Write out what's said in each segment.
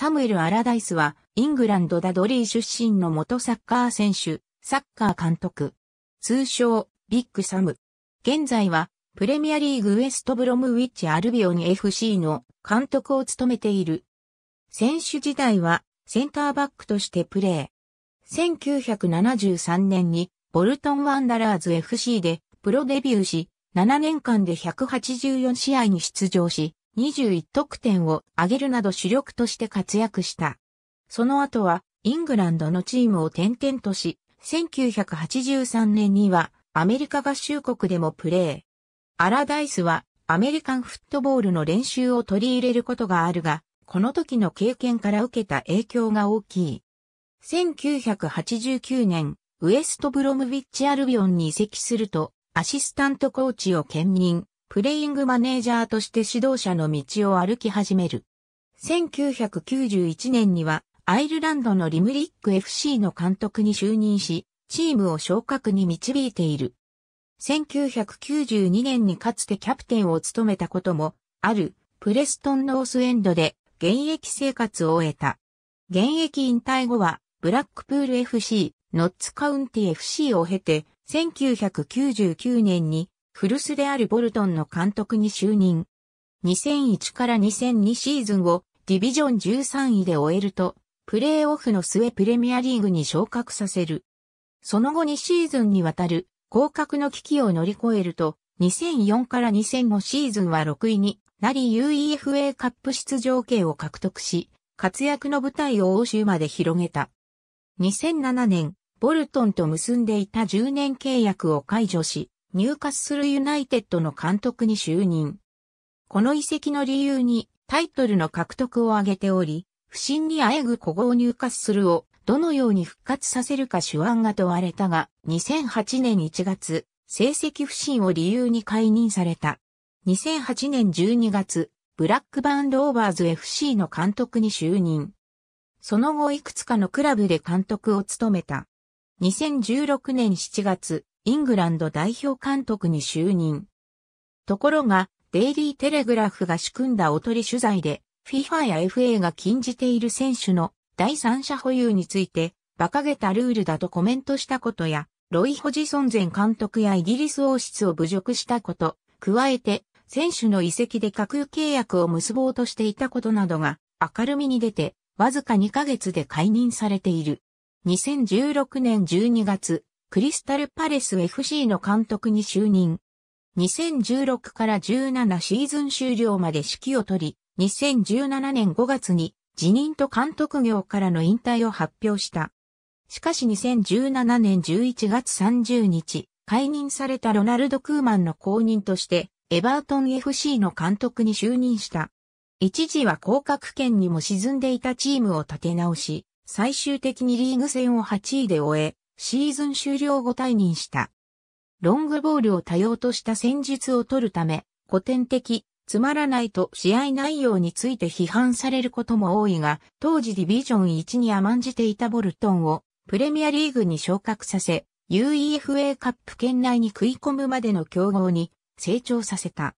サムエル・アラダイスは、イングランドダドリー出身の元サッカー選手、サッカー監督。通称、ビッグサム。現在は、プレミアリーグウエストブロムウィッチ・アルビオン FC の監督を務めている。選手時代は、センターバックとしてプレー。1973年に、ボルトン・ワンダラーズ FC で、プロデビューし、7年間で184試合に出場し、21得点を挙げるなど主力として活躍した。その後はイングランドのチームを転々とし、1983年にはアメリカ合衆国でもプレー。アラダイスはアメリカンフットボールの練習を取り入れることがあるが、この時の経験から受けた影響が大きい。1989年、ウエストブロムビッチアルビオンに移籍すると、アシスタントコーチを兼任、プレイングマネージャーとして指導者の道を歩き始める。1991年にはアイルランドのリムリック FC の監督に就任し、チームを昇格に導いている。1992年にかつてキャプテンを務めたこともあるプレストンノースエンドで現役生活を終えた。現役引退後はブラックプール FC、ノッツカウンティ FC を経て1999年に古巣であるボルトンの監督に就任。2001から2002シーズンをディビジョン13位で終えると、プレーオフの末プレミアリーグに昇格させる。その後2シーズンにわたる降格の危機を乗り越えると、2004から2005シーズンは6位になり UEFA カップ出場権を獲得し、活躍の舞台を欧州まで広げた。2007年、ボルトンと結んでいた10年契約を解除し、入荷するユナイテッドの監督に就任。この遺跡の理由にタイトルの獲得を挙げており、不審にあえぐ古豪入荷するをどのように復活させるか手腕が問われたが、2008年1月、成績不振を理由に解任された。2008年12月、ブラックバンドオーバーズ FC の監督に就任。その後いくつかのクラブで監督を務めた。2016年7月、イングランド代表監督に就任。ところが、デイリーテレグラフが仕組んだおとり取材で、FIFA や FA が禁じている選手の第三者保有について、馬鹿げたルールだとコメントしたことや、ロイ・ホジソン前監督やイギリス王室を侮辱したこと、加えて、選手の遺跡で架空契約を結ぼうとしていたことなどが明るみに出て、わずか2ヶ月で解任されている。2016年12月、クリスタルパレス FC の監督に就任。2016から17シーズン終了まで指揮を取り、2017年5月に辞任と監督業からの引退を発表した。しかし2017年11月30日、解任されたロナルド・クーマンの後任として、エバートン FC の監督に就任した。一時は降格圏にも沈んでいたチームを立て直し、最終的にリーグ戦を8位で終え、シーズン終了後退任した。ロングボールを多用とした戦術を取るため、古典的、つまらないと試合内容について批判されることも多いが、当時ディビジョン1に甘んじていたボルトンをプレミアリーグに昇格させ、UEFA カップ圏内に食い込むまでの競合に成長させた。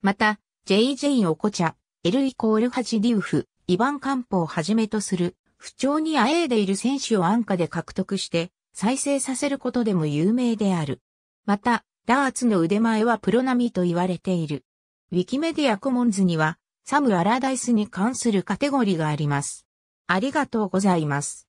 また、JJ オコチャ、L イコールハジディウフ、イヴァンカンポをはじめとする、不調にあえいでいる選手を安価で獲得して、再生させることでも有名である。また、ダーツの腕前はプロ並みと言われている。ウィキメディアコモンズには、サム・アラダイスに関するカテゴリーがあります。ありがとうございます。